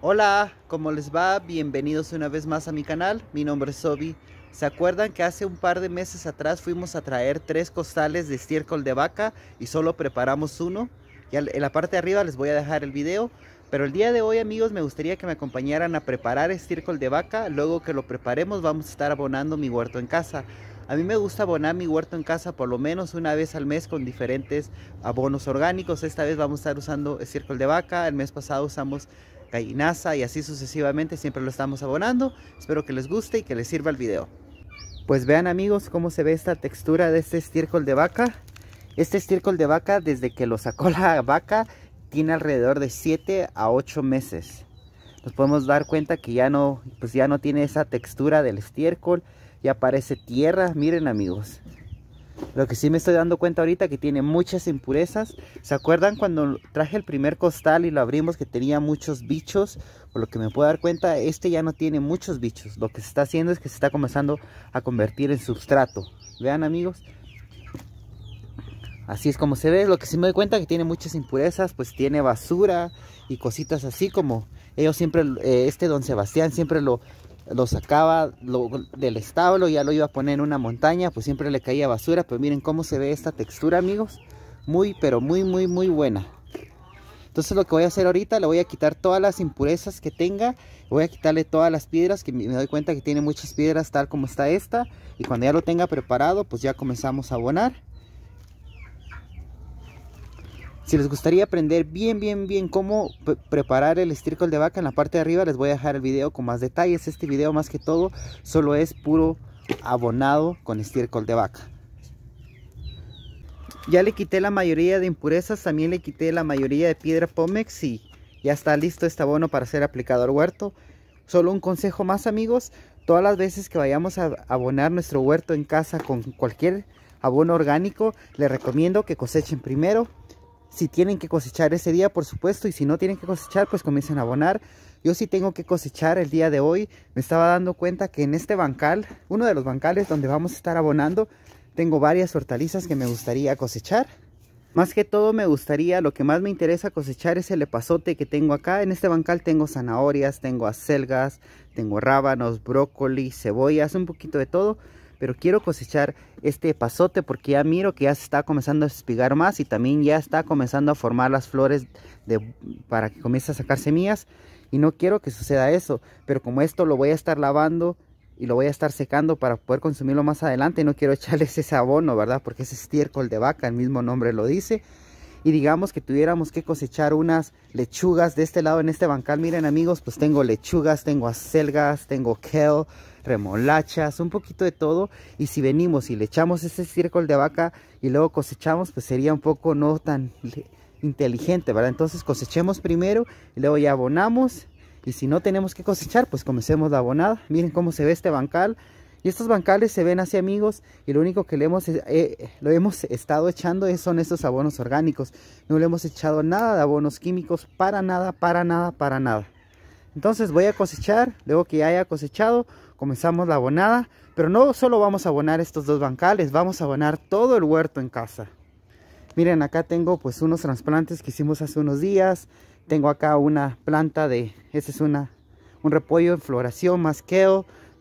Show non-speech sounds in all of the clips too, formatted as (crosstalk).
Hola, ¿cómo les va? Bienvenidos una vez más a mi canal. Mi nombre es Sobi. ¿Se acuerdan que hace un par de meses atrás fuimos a traer tres costales de estiércol de vaca y solo preparamos uno? en la parte de arriba les voy a dejar el video. Pero el día de hoy amigos me gustaría que me acompañaran a preparar estiércol de vaca. Luego que lo preparemos vamos a estar abonando mi huerto en casa. A mí me gusta abonar mi huerto en casa por lo menos una vez al mes con diferentes abonos orgánicos. Esta vez vamos a estar usando estiércol de vaca. El mes pasado usamos gallinaza y así sucesivamente siempre lo estamos abonando. Espero que les guste y que les sirva el video. Pues vean amigos cómo se ve esta textura de este estiércol de vaca. Este estiércol de vaca desde que lo sacó la vaca tiene alrededor de 7 a 8 meses. Nos podemos dar cuenta que ya no, pues ya no tiene esa textura del estiércol. Ya parece tierra. Miren amigos. Lo que sí me estoy dando cuenta ahorita que tiene muchas impurezas. ¿Se acuerdan cuando traje el primer costal y lo abrimos que tenía muchos bichos? Por lo que me puedo dar cuenta, este ya no tiene muchos bichos. Lo que se está haciendo es que se está comenzando a convertir en substrato. Vean amigos. Así es como se ve. Lo que sí me doy cuenta que tiene muchas impurezas, pues tiene basura y cositas así como ellos siempre, eh, este don Sebastián siempre lo lo sacaba del establo, ya lo iba a poner en una montaña, pues siempre le caía basura, pero miren cómo se ve esta textura amigos, muy pero muy muy muy buena. Entonces lo que voy a hacer ahorita, le voy a quitar todas las impurezas que tenga, voy a quitarle todas las piedras, que me doy cuenta que tiene muchas piedras tal como está esta, y cuando ya lo tenga preparado, pues ya comenzamos a abonar. Si les gustaría aprender bien, bien, bien cómo preparar el estiércol de vaca en la parte de arriba, les voy a dejar el video con más detalles. Este video más que todo solo es puro abonado con estiércol de vaca. Ya le quité la mayoría de impurezas, también le quité la mayoría de piedra Pomex y ya está listo este abono para ser aplicado al huerto. Solo un consejo más amigos, todas las veces que vayamos a abonar nuestro huerto en casa con cualquier abono orgánico, les recomiendo que cosechen primero si tienen que cosechar ese día, por supuesto, y si no tienen que cosechar, pues comiencen a abonar. Yo sí tengo que cosechar el día de hoy. Me estaba dando cuenta que en este bancal, uno de los bancales donde vamos a estar abonando, tengo varias hortalizas que me gustaría cosechar. Más que todo me gustaría, lo que más me interesa cosechar es el epazote que tengo acá. En este bancal tengo zanahorias, tengo acelgas, tengo rábanos, brócoli, cebollas, un poquito de todo pero quiero cosechar este pasote porque ya miro que ya se está comenzando a espigar más y también ya está comenzando a formar las flores de, para que comience a sacar semillas y no quiero que suceda eso, pero como esto lo voy a estar lavando y lo voy a estar secando para poder consumirlo más adelante, no quiero (laughs) echarles ese abono, ¿verdad? Porque es estiércol de vaca, el mismo nombre lo dice. Y digamos que tuviéramos que cosechar unas lechugas de este lado en este bancal. Miren amigos, pues tengo lechugas, tengo acelgas, tengo kale, remolachas, un poquito de todo. Y si venimos y le echamos ese círculo de vaca y luego cosechamos, pues sería un poco no tan inteligente, ¿verdad? Entonces cosechemos primero y luego ya abonamos. Y si no tenemos que cosechar, pues comencemos la abonada. Miren cómo se ve este bancal. Y estos bancales se ven así amigos y lo único que le hemos, eh, eh, lo hemos estado echando son estos abonos orgánicos. No le hemos echado nada de abonos químicos, para nada, para nada, para nada. Entonces voy a cosechar, luego que haya cosechado, comenzamos la abonada. Pero no solo vamos a abonar estos dos bancales, vamos a abonar todo el huerto en casa. Miren, acá tengo pues unos trasplantes que hicimos hace unos días. Tengo acá una planta de, este es una, un repollo en floración, más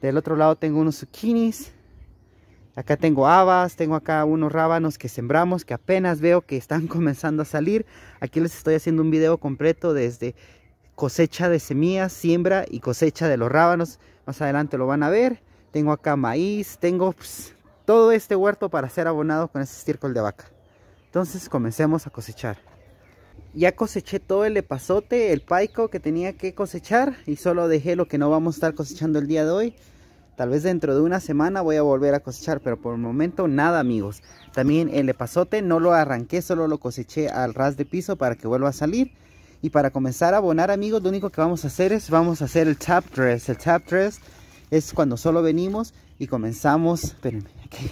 Del otro lado tengo unos zucchinis. Acá tengo habas, tengo acá unos rábanos que sembramos que apenas veo que están (laughs) comenzando a salir. Aquí les estoy haciendo un video completo desde cosecha de semillas, siembra y cosecha de los rábanos. Más adelante lo van a ver. Tengo acá maíz, tengo pues, todo este huerto para ser abonado con ese estiércol de vaca. Entonces comencemos a cosechar. Ya coseché todo el epazote, el paico que tenía que cosechar y solo dejé lo que no vamos a estar cosechando el día de hoy. Tal vez dentro de una semana voy a volver a cosechar, pero por el momento nada amigos. También el epazote no lo arranqué, solo lo coseché al ras de piso para que vuelva a salir. Y para comenzar a abonar, amigos, lo único que vamos a hacer es vamos a hacer el tap dress. El tap dress es cuando solo venimos y comenzamos. Espérenme, aquí.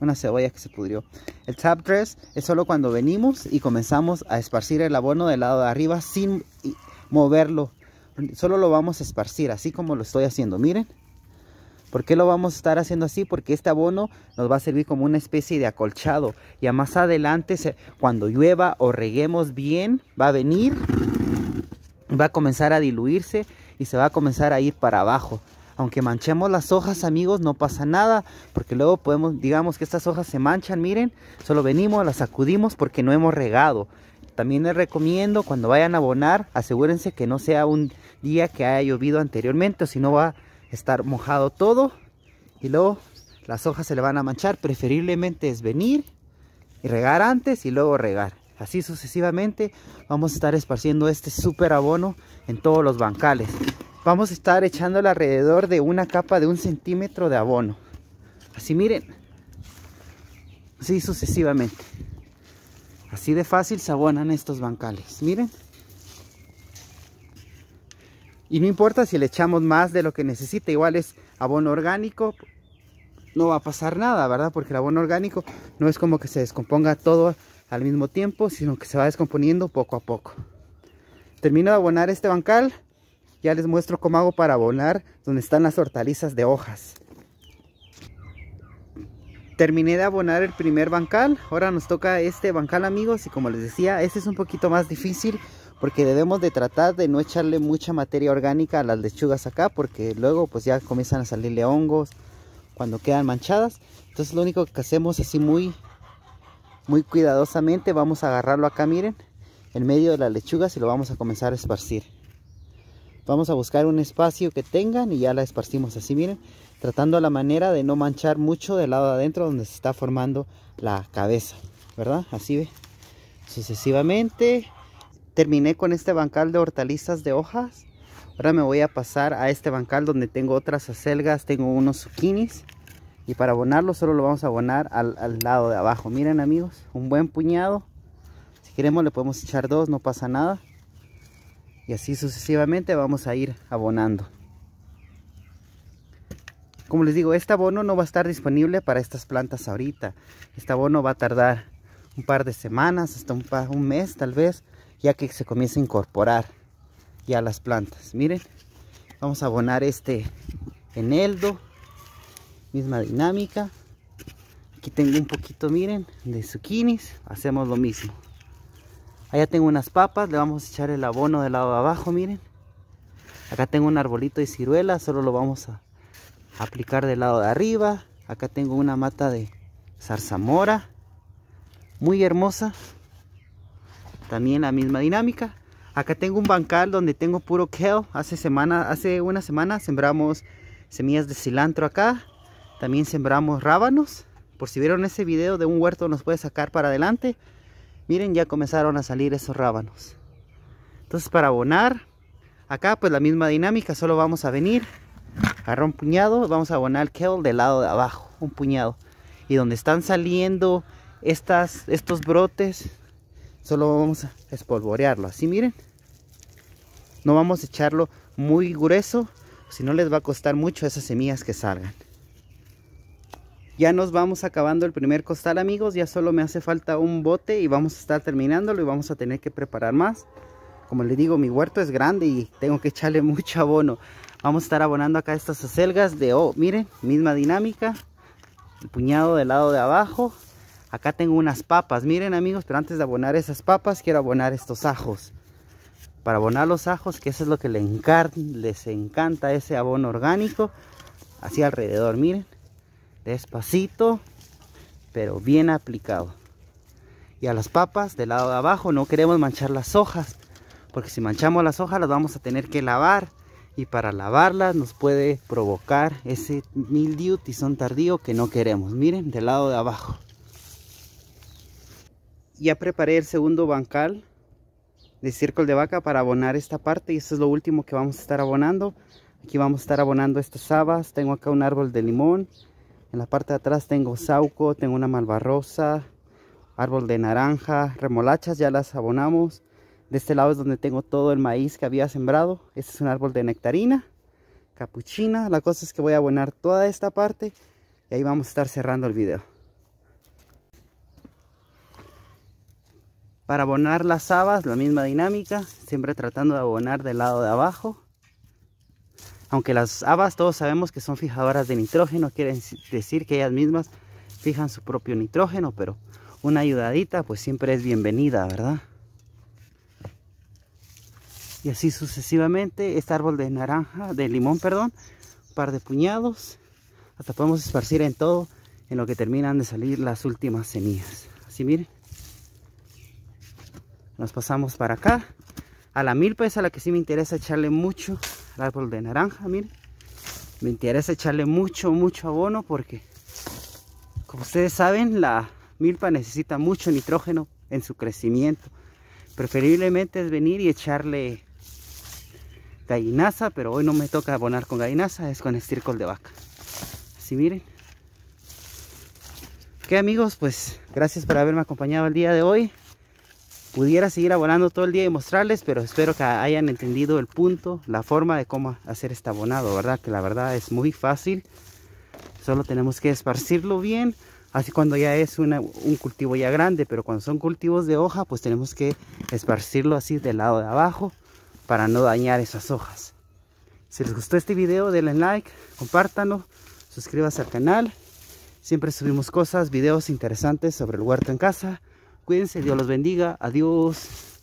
Una cebolla que se pudrió. El tap dress es solo cuando venimos y comenzamos a esparcir el abono del lado de arriba sin moverlo. Solo lo vamos a esparcir, así como lo estoy haciendo. Miren. ¿Por qué lo vamos a estar haciendo así? Porque este abono nos va a servir como una especie de acolchado. Y más adelante, cuando llueva o reguemos bien, va a venir, va a comenzar a diluirse y se va a comenzar a ir para abajo. Aunque manchemos las hojas, amigos, no pasa nada, porque luego podemos, digamos que estas hojas se manchan, miren, solo venimos, las sacudimos porque no hemos regado. También les recomiendo cuando vayan a abonar, asegúrense que no sea un día que haya llovido anteriormente, o si no va estar mojado todo y luego las hojas se le van a manchar. Preferiblemente es venir y regar antes y luego regar. Así sucesivamente vamos a estar esparciendo este super abono en todos los bancales. Vamos a estar echándole alrededor de una capa de un centímetro de abono. Así miren. Así sucesivamente. Así de fácil se abonan estos bancales. Miren. Y no importa si le echamos más de lo que necesita, igual es abono orgánico, no va a pasar nada, ¿verdad? Porque el abono orgánico no es como que se descomponga todo al mismo tiempo, sino que se va descomponiendo poco a poco. Termino de abonar este bancal, ya les muestro cómo hago para abonar donde están las hortalizas de hojas. Terminé de abonar el primer bancal, ahora nos toca este bancal amigos y como les decía, este es un poquito más difícil porque debemos de tratar de no echarle mucha materia orgánica a las lechugas acá porque luego pues ya comienzan a salirle hongos cuando quedan manchadas entonces lo único que hacemos así muy muy cuidadosamente vamos a agarrarlo acá miren en medio de las lechugas y lo vamos a comenzar a esparcir vamos a buscar un espacio que tengan y ya la esparcimos así miren tratando la manera de no manchar mucho del lado de adentro donde se está formando la cabeza verdad así ve sucesivamente Terminé con este bancal de hortalizas de hojas. Ahora me voy a pasar a este bancal donde tengo otras acelgas, tengo unos zucchinis. Y para abonarlo solo lo vamos a abonar al, lado de abajo. Miren amigos, un buen puñado. Si queremos le podemos echar dos, no pasa nada. Y así sucesivamente vamos a ir abonando. Como les digo, este abono no va a estar disponible para estas plantas ahorita. Este abono va a tardar un par de semanas, hasta un, un mes tal vez, ya que se comienza a incorporar ya las plantas. Miren, vamos a abonar este eneldo, misma dinámica. Aquí tengo un poquito, miren, de zucchinis, hacemos lo mismo. Allá tengo unas papas, le vamos a echar el abono del lado de abajo, miren. Acá tengo un arbolito de ciruela, solo lo vamos a aplicar del lado de arriba. Acá tengo una mata de zarzamora, muy hermosa. También la misma dinámica. Acá tengo un bancal donde tengo puro kale. Hace, semana, hace una semana sembramos semillas de cilantro acá. También sembramos rábanos. Por si vieron ese video de un huerto nos puede sacar para adelante. Miren, ya comenzaron a salir esos rábanos. Entonces para abonar, acá pues la misma dinámica. Solo vamos a venir, agarrar un puñado. Vamos a abonar el kale del lado de abajo. Un puñado. Y donde están saliendo estas, estos brotes Solo vamos a espolvorearlo. Así miren. No vamos a echarlo muy grueso. Si no les va a costar mucho esas semillas que salgan. Ya nos vamos acabando el primer costal amigos. Ya solo me hace falta un bote y vamos a estar terminándolo y vamos a tener que preparar más. Como les digo, mi huerto es grande y tengo que echarle (laughs) mucho abono. Vamos a estar abonando acá estas acelgas de, O, oh, miren, misma dinámica. El puñado del lado de abajo Acá tengo unas papas. Miren amigos, pero antes de abonar esas papas, quiero abonar estos ajos. Para abonar los ajos, que eso es lo que les encanta ese abono orgánico. Así alrededor, miren. Despacito, pero bien aplicado. Y a las papas del lado de abajo no queremos manchar las hojas. Porque si manchamos las hojas las vamos a tener que lavar. Y para lavarlas nos puede provocar ese mildew tizón tardío que no queremos. Miren, del lado de abajo ya preparé el segundo bancal de círculo de vaca para abonar esta parte y eso es lo último que vamos a estar abonando aquí vamos a estar abonando estas habas tengo acá un árbol de limón en la parte de atrás tengo sauco tengo una malvarrosa árbol de naranja remolachas ya las abonamos de este lado es donde tengo todo el maíz que había sembrado este es un árbol de nectarina capuchina la cosa es que voy a abonar toda esta parte y ahí vamos a estar cerrando el video Para abonar las habas, la misma dinámica, siempre tratando de abonar del lado de abajo. Aunque las habas todos sabemos que son fijadoras de nitrógeno, quiere decir que ellas mismas fijan su propio nitrógeno, pero una ayudadita pues siempre es bienvenida, ¿verdad? Y así sucesivamente, este árbol de naranja, de limón, perdón, un par de puñados, hasta podemos esparcir en todo en lo que terminan de salir las últimas semillas. Así miren. Nos pasamos para acá. A la milpa es a la que sí me interesa echarle mucho. Al árbol de naranja, miren. Me interesa echarle mucho, mucho abono porque, como ustedes saben, la milpa necesita mucho nitrógeno en su crecimiento. Preferiblemente es venir y echarle gallinaza, pero hoy no me toca abonar con gallinaza, es con estircol de vaca. Así miren. ¿Qué amigos, pues gracias por haberme acompañado el día de hoy pudiera seguir abonando todo el día y mostrarles, pero espero que hayan entendido el punto, la forma de cómo hacer este abonado, ¿verdad? Que la verdad es muy fácil, solo tenemos que esparcirlo bien, así cuando ya es un cultivo ya grande, pero cuando son cultivos de hoja, pues tenemos que esparcirlo así del lado de abajo para no dañar esas hojas. Si les gustó este video, denle like, compártanlo, suscríbanse al canal. Siempre subimos cosas, videos interesantes sobre el huerto en casa Cuídense, Dios los bendiga. Adiós.